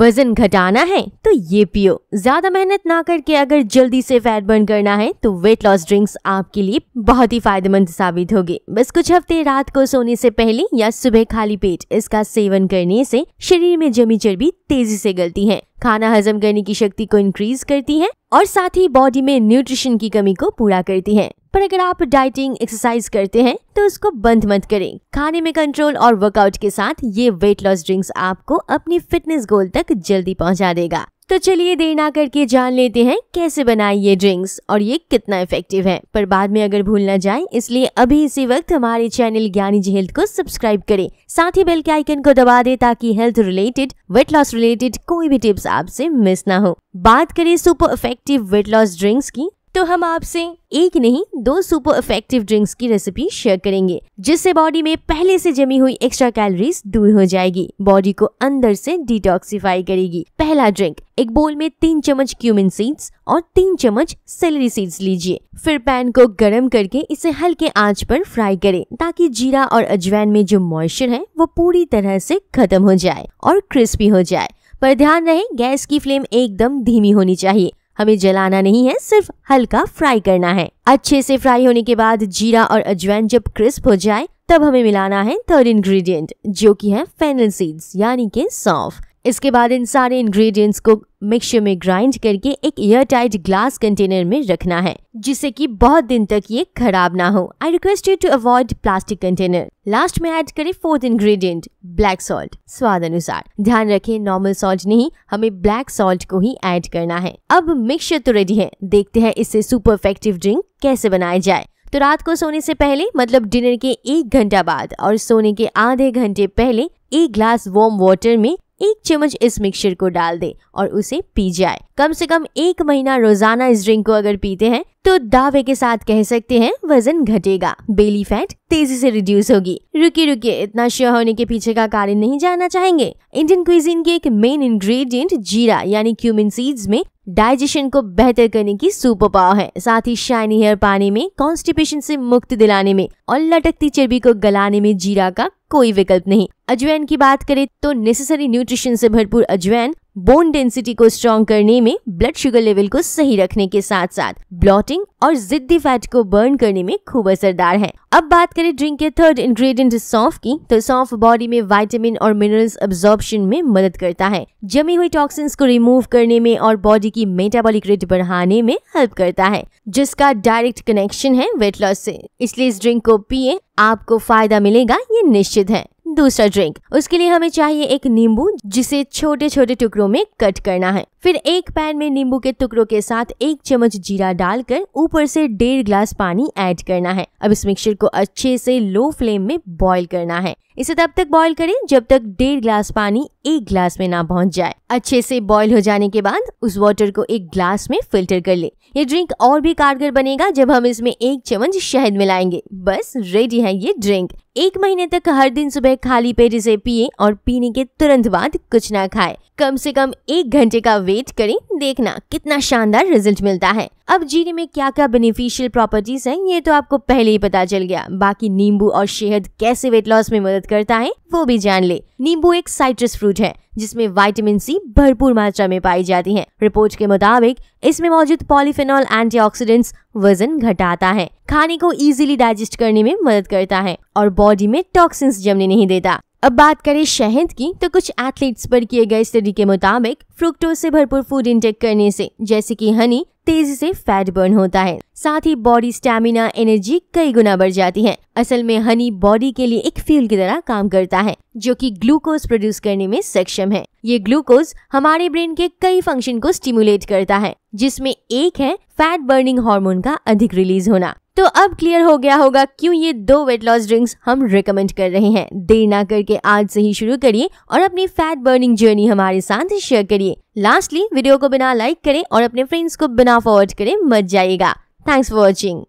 वजन घटाना है तो ये पियो ज्यादा मेहनत ना करके अगर जल्दी से फैट बर्न करना है तो वेट लॉस ड्रिंक्स आपके लिए बहुत ही फायदेमंद साबित होगी बस कुछ हफ्ते रात को सोने से पहले या सुबह खाली पेट इसका सेवन करने से शरीर में जमी चर्बी तेजी से गलती है खाना हजम करने की शक्ति को इंक्रीज करती है और साथ ही बॉडी में न्यूट्रिशन की कमी को पूरा करती है पर अगर आप डाइटिंग एक्सरसाइज करते हैं तो उसको बंद मत करें खाने में कंट्रोल और वर्कआउट के साथ ये वेट लॉस ड्रिंक्स आपको अपनी फिटनेस गोल तक जल्दी पहुंचा देगा तो चलिए देर ना करके जान लेते हैं कैसे बनाए ये ड्रिंक्स और ये कितना इफेक्टिव है पर बाद में अगर भूल ना जाए इसलिए अभी इसी वक्त हमारे चैनल ज्ञानी जी हेल्थ को सब्सक्राइब करें साथ ही बेल के आइकन को दबा दे ताकि health related weight loss related कोई भी टिप्स आपसे मिस ना हो बात करें super effective weight loss drinks की तो हम आपसे एक नहीं दो सुपर इफेक्टिव ड्रिंक्स की रेसिपी शेयर करेंगे जिससे बॉडी में पहले से जमी हुई एक्स्ट्रा कैलोरीज दूर हो जाएगी बॉडी को अंदर से डिटॉक्सिफाई करेगी पहला ड्रिंक एक बोल में तीन चम्मच क्यूमिन सीड्स और तीन चम्मच सेलरी सीड्स लीजिए फिर पैन को गर्म करके इसे हल्के आंच पर फ्राई करें ताकि जीरा और अजवाइन में जो मॉइस्चर है वो पूरी तरह से खत्म हो जाए और क्रिस्पी हो जाए पर ध्यान रहे गैस की फ्लेम एकदम धीमी होनी चाहिए हमें जलाना नहीं है सिर्फ हल्का फ्राई करना है अच्छे से फ्राई होने के बाद जीरा और अजवाइन जब क्रिस्प हो जाए तब हमें मिलाना है थर्ड इंग्रेडिएंट जो कि है फेनल सीड्स यानी के सौंफ इसके बाद इन सारे इंग्रेडिएंट्स को मिक्सचर में ग्राइंड करके एक एयर टाइट ग्लास कंटेनर में रखना है जिससे कि बहुत दिन तक ये खराब ना हो I request you to avoid plastic container last में ऐड करें फोर्थ इंग्रेडिएंट ब्लैक सॉल्ट स्वाद अनुसार ध्यान रखें नॉर्मल सॉल्ट नहीं हमें ब्लैक सॉल्ट को ही ऐड करना है अब मिक्सचर तो रेडी है देखते हैं इससे सुपर इफेक्टिव ड्रिंक कैसे बनाया जाए तो रात को सोने से पहले मतलब डिनर के एक घंटा बाद और सोने के आधे घंटे पहले एक ग्लास वार्म वाटर में एक चम्मच इस मिक्सचर को डाल दे और उसे पी जाए कम से कम एक महीना रोजाना इस ड्रिंक को अगर पीते हैं तो दावे के साथ कह सकते हैं वजन घटेगा बेली फैट तेजी से रिड्यूस होगी रुकी रुके इतना श्योर होने के पीछे का कारण नहीं जानना चाहेंगे इंडियन क्विजिन के एक मेन इंग्रेडिएंट जीरा यानी क्यूमिन सीड्स में डाइजेशन को बेहतर करने की सुपर पावर है साथ ही शाइनी हेयर पाने में कॉन्स्टिपेशन से मुक्त दिलाने में और लटकती चर्बी को गलाने में जीरा का कोई विकल्प नहीं अजवैन की बात करें तो नेसेसरी न्यूट्रिशन से भरपूर अजवैन बोन डेंसिटी को स्ट्रॉन्ग करने में ब्लड शुगर लेवल को सही रखने के साथ साथ ब्लॉटिंग और जिद्दी फैट को बर्न करने में खूब असरदार है अब बात करें ड्रिंक के थर्ड इंग्रेडिएंट सौंफ की तो सौंफ बॉडी में विटामिन और मिनरल्स अब्जॉर्बन में मदद करता है जमी हुई टॉक्सिन्स को रिमूव करने में और बॉडी की मेटाबॉलिक रेट बढ़ाने में हेल्प करता है जिसका डायरेक्ट कनेक्शन है वेट लॉस से इसलिए इस ड्रिंक को पिए आपको फायदा मिलेगा ये निश्चित है दूसरा ड्रिंक उसके लिए हमें चाहिए एक नींबू जिसे छोटे छोटे टुकड़ों में कट करना है फिर एक पैन में नींबू के टुकड़ों के साथ एक चम्मच जीरा डालकर ऊपर से डेढ़ ग्लास पानी ऐड करना है अब इस मिक्सचर को अच्छे से लो फ्लेम में बॉईल करना है इसे तब तक बॉईल करें जब तक डेढ़ ग्लास पानी एक ग्लास में ना पहुंच जाए अच्छे से बॉईल हो जाने के बाद उस वाटर को एक ग्लास में फिल्टर कर ले ये ड्रिंक और भी कारगर बनेगा जब हम इसमें एक चम्मच शहद मिलाएंगे बस रेडी है ये ड्रिंक एक महीने तक हर दिन सुबह खाली पेट इसे पिए और पीने के तुरंत बाद कुछ ना खाए कम से कम एक घंटे का वेट करें देखना कितना शानदार रिजल्ट मिलता है अब जीरी में क्या क्या बेनिफिशियल प्रॉपर्टीज हैं ये तो आपको पहले ही पता चल गया बाकी नींबू और शहद कैसे वेट लॉस में मदद करता है वो भी जान ले नींबू एक साइट्रस फ्रूट है जिसमें विटामिन सी भरपूर मात्रा में पाई जाती है रिपोर्ट के मुताबिक इसमें मौजूद पॉलीफेनॉल एंटीऑक्सीडेंट्स वजन घटाता है खाने को इजीली डाइजेस्ट करने में मदद करता है और बॉडी में टॉक्सिन्स जमने नहीं देता अब बात करें शहद की तो कुछ एथलीट्स पर किए गए स्टडी के मुताबिक फ्रुक्टोज से भरपूर फूड इंटेक करने से जैसे कि हनी तेजी से फैट बर्न होता है साथ ही बॉडी स्टेमिना एनर्जी कई गुना बढ़ जाती है असल में हनी बॉडी के लिए एक फ्यूल की तरह काम करता है जो कि ग्लूकोज प्रोड्यूस करने में सक्षम है ये ग्लूकोज हमारे ब्रेन के कई फंक्शन को स्टिमुलेट करता है जिसमें एक है फैट बर्निंग हार्मोन का अधिक रिलीज होना तो अब क्लियर हो गया होगा क्यों ये दो वेट लॉस ड्रिंक्स हम रिकमेंड कर रहे हैं देर ना करके आज से ही शुरू करिए और अपनी फैट बर्निंग जर्नी हमारे साथ शेयर करिए लास्टली वीडियो को बिना लाइक करें और अपने फ्रेंड्स को बिना फॉरवर्ड करें मत जाइएगा थैंक्स फॉर वॉचिंग